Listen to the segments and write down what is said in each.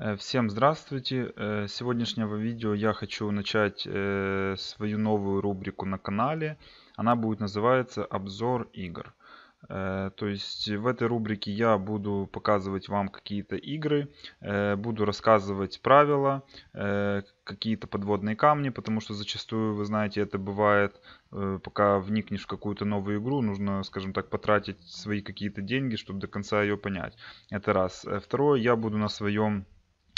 Э, всем здравствуйте! Э, сегодняшнего видео я хочу начать э, свою новую рубрику на канале. Она будет называться «Обзор игр». То есть в этой рубрике я буду показывать вам какие-то игры, буду рассказывать правила, какие-то подводные камни, потому что зачастую, вы знаете, это бывает, пока вникнешь в какую-то новую игру, нужно, скажем так, потратить свои какие-то деньги, чтобы до конца ее понять. Это раз. Второе, я буду на своем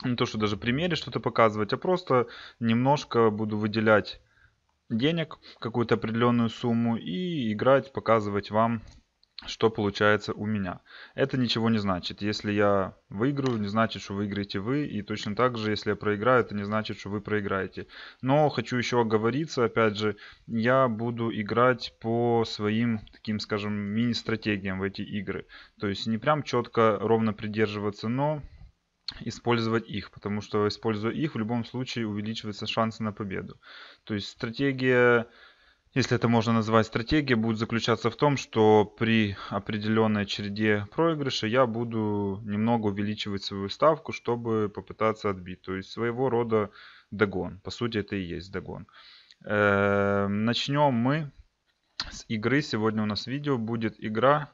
не то, что даже примере что-то показывать, а просто немножко буду выделять денег, какую-то определенную сумму и играть, показывать вам, что получается у меня. Это ничего не значит. Если я выиграю, не значит, что выиграете вы. И точно так же, если я проиграю, это не значит, что вы проиграете. Но хочу еще оговориться, опять же, я буду играть по своим, таким, скажем, мини-стратегиям в эти игры. То есть не прям четко, ровно придерживаться, но использовать их, потому что используя их, в любом случае увеличиваются шансы на победу. То есть стратегия, если это можно назвать стратегия, будет заключаться в том, что при определенной череде проигрыша я буду немного увеличивать свою ставку, чтобы попытаться отбить. То есть своего рода догон. По сути это и есть догон. Э, начнем мы с игры. Сегодня у нас видео будет игра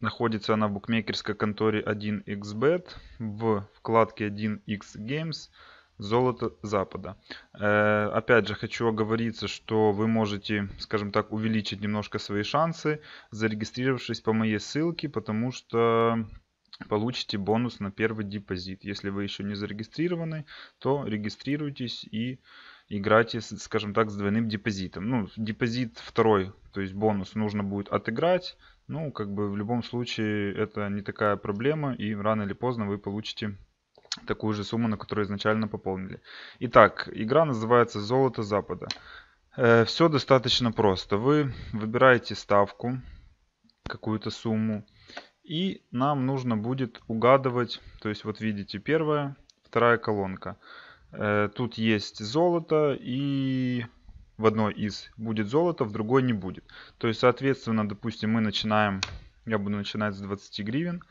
Находится она в букмекерской конторе 1xbet в вкладке 1x Games золото Запада. Э, опять же, хочу оговориться, что вы можете, скажем так, увеличить немножко свои шансы, зарегистрировавшись по моей ссылке, потому что получите бонус на первый депозит. Если вы еще не зарегистрированы, то регистрируйтесь и играть, скажем так, с двойным депозитом. Ну, депозит второй, то есть бонус нужно будет отыграть. Ну, как бы в любом случае это не такая проблема, и рано или поздно вы получите такую же сумму, на которую изначально пополнили. Итак, игра называется «Золото Запада». Э, Все достаточно просто. Вы выбираете ставку, какую-то сумму, и нам нужно будет угадывать, то есть вот видите первая, вторая колонка – Э, тут есть золото и в одной из будет золото, в другой не будет. То есть, соответственно, допустим, мы начинаем, я буду начинать с 20 гривен.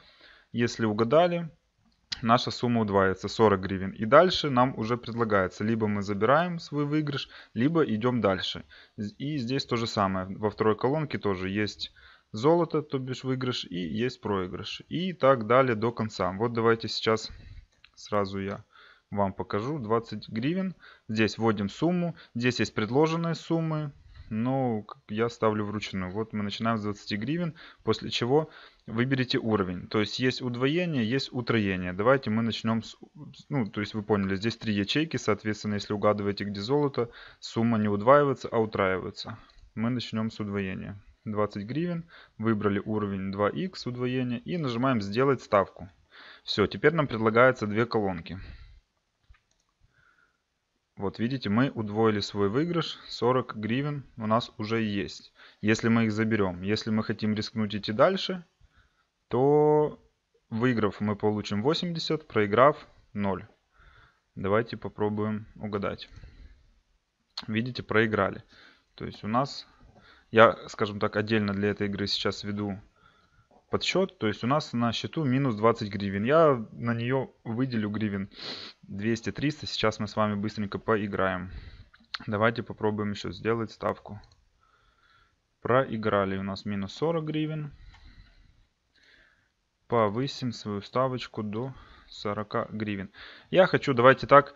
Если угадали, наша сумма удваивается 40 гривен. И дальше нам уже предлагается, либо мы забираем свой выигрыш, либо идем дальше. И здесь то же самое. Во второй колонке тоже есть золото, то бишь выигрыш, и есть проигрыш. И так далее до конца. Вот давайте сейчас сразу я вам покажу. 20 гривен. Здесь вводим сумму. Здесь есть предложенные суммы. Но ну, я ставлю вручную. Вот мы начинаем с 20 гривен. После чего выберите уровень. То есть есть удвоение, есть утроение. Давайте мы начнем с... Ну, то есть вы поняли, здесь три ячейки. Соответственно, если угадываете, где золото, сумма не удваивается, а утраивается. Мы начнем с удвоения. 20 гривен. Выбрали уровень 2 x удвоение и нажимаем «Сделать ставку». Все, теперь нам предлагается две колонки. Вот видите, мы удвоили свой выигрыш, 40 гривен у нас уже есть. Если мы их заберем, если мы хотим рискнуть идти дальше, то выиграв мы получим 80, проиграв 0. Давайте попробуем угадать. Видите, проиграли. То есть у нас, я, скажем так, отдельно для этой игры сейчас веду подсчет, то есть у нас на счету минус 20 гривен. Я на нее выделю гривен 200-300, сейчас мы с вами быстренько поиграем. Давайте попробуем еще сделать ставку. Проиграли у нас минус 40 гривен. Повысим свою ставочку до 40 гривен. Я хочу, давайте так,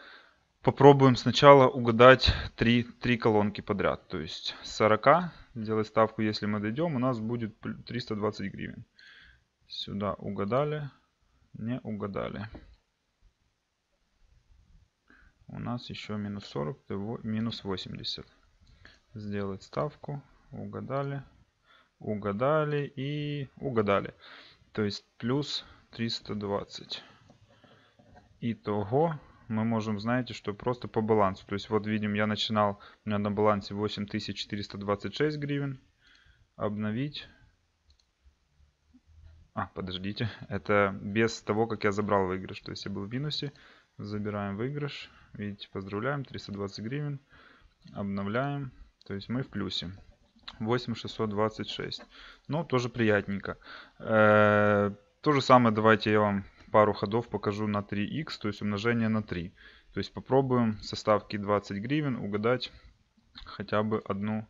попробуем сначала угадать 3, 3 колонки подряд. То есть 40, делать ставку, если мы дойдем, у нас будет 320 гривен. Сюда угадали, не угадали. У нас еще минус 40, минус 80. Сделать ставку, угадали, угадали и угадали. То есть плюс 320. Итого мы можем, знаете, что просто по балансу. То есть вот видим, я начинал, у меня на балансе 8426 гривен. Обновить а, подождите. Это без того, как я забрал выигрыш. То есть я был в минусе. Забираем выигрыш. Видите, поздравляем. 320 гривен. Обновляем. То есть мы в плюсе. 8626. Ну, тоже приятненько. Э -э то же самое давайте я вам пару ходов покажу на 3 x то есть умножение на 3. То есть попробуем со ставки 20 гривен угадать хотя бы одну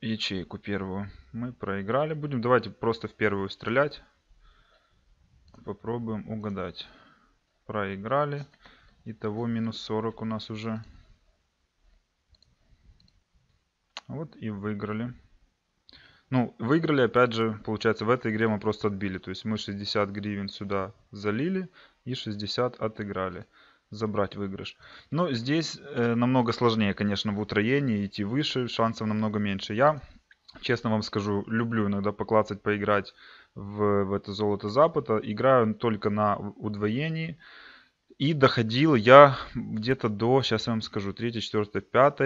ячейку первую. Мы проиграли. Будем давайте просто в первую стрелять. Попробуем угадать. Проиграли. Итого минус 40 у нас уже. Вот и выиграли. Ну, выиграли, опять же, получается, в этой игре мы просто отбили. То есть мы 60 гривен сюда залили и 60 отыграли забрать выигрыш. Но здесь э, намного сложнее, конечно, в утроении идти выше, шансов намного меньше. Я, честно вам скажу, люблю иногда поклацать, поиграть в, в это золото запада. Играю только на удвоении. И доходил я где-то до, сейчас я вам скажу, 3, 4, 5,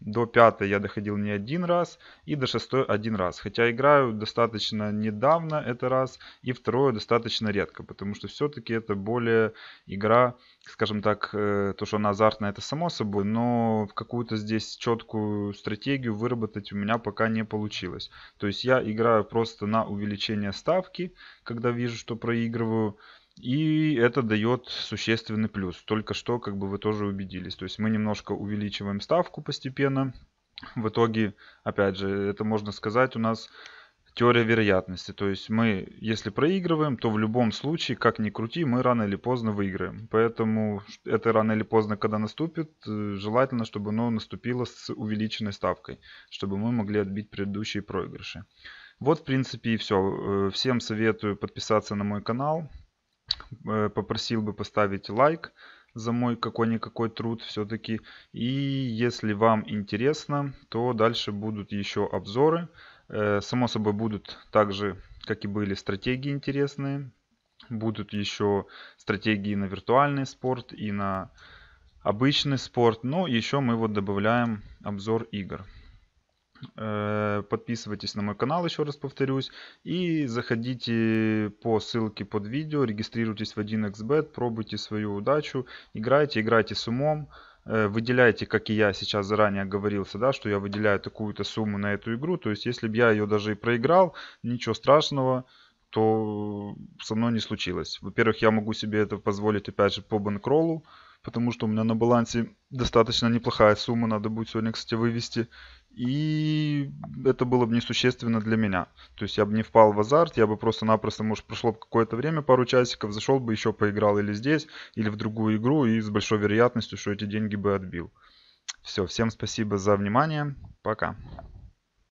до 5 я доходил не один раз и до 6 один раз. Хотя играю достаточно недавно это раз и второе достаточно редко, потому что все-таки это более игра, скажем так, э, то, что она азартная, это само собой, но какую-то здесь четкую стратегию выработать у меня пока не получилось. То есть я играю просто на увеличение ставки, когда вижу, что проигрываю. И это дает существенный плюс. Только что, как бы вы тоже убедились. То есть мы немножко увеличиваем ставку постепенно. В итоге, опять же, это можно сказать у нас теория вероятности. То есть мы, если проигрываем, то в любом случае, как ни крути, мы рано или поздно выиграем. Поэтому это рано или поздно, когда наступит, э, желательно, чтобы оно наступило с увеличенной ставкой, чтобы мы могли отбить предыдущие проигрыши. Вот, в принципе, и все. Э, всем советую подписаться на мой канал, Э, попросил бы поставить лайк за мой какой-никакой труд все-таки. И если вам интересно, то дальше будут еще обзоры. Э, само собой будут также, как и были, стратегии интересные. Будут еще стратегии на виртуальный спорт и на обычный спорт. Но еще мы вот добавляем обзор игр. Э, подписывайтесь на мой канал, еще раз повторюсь. И заходите по ссылке под видео, регистрируйтесь в 1xbet, пробуйте свою удачу, играйте, играйте с умом. Э, выделяйте, как и я сейчас заранее говорился, да, что я выделяю такую-то сумму на эту игру. То есть, если бы я ее даже и проиграл, ничего страшного, то со мной не случилось. Во-первых, я могу себе это позволить опять же по банкролу потому что у меня на балансе достаточно неплохая сумма, надо будет сегодня, кстати, вывести. И это было бы несущественно для меня. То есть я бы не впал в азарт, я бы просто-напросто, может, прошло бы какое-то время, пару часиков, зашел бы, еще поиграл или здесь, или в другую игру, и с большой вероятностью, что эти деньги бы отбил. Все, всем спасибо за внимание, пока.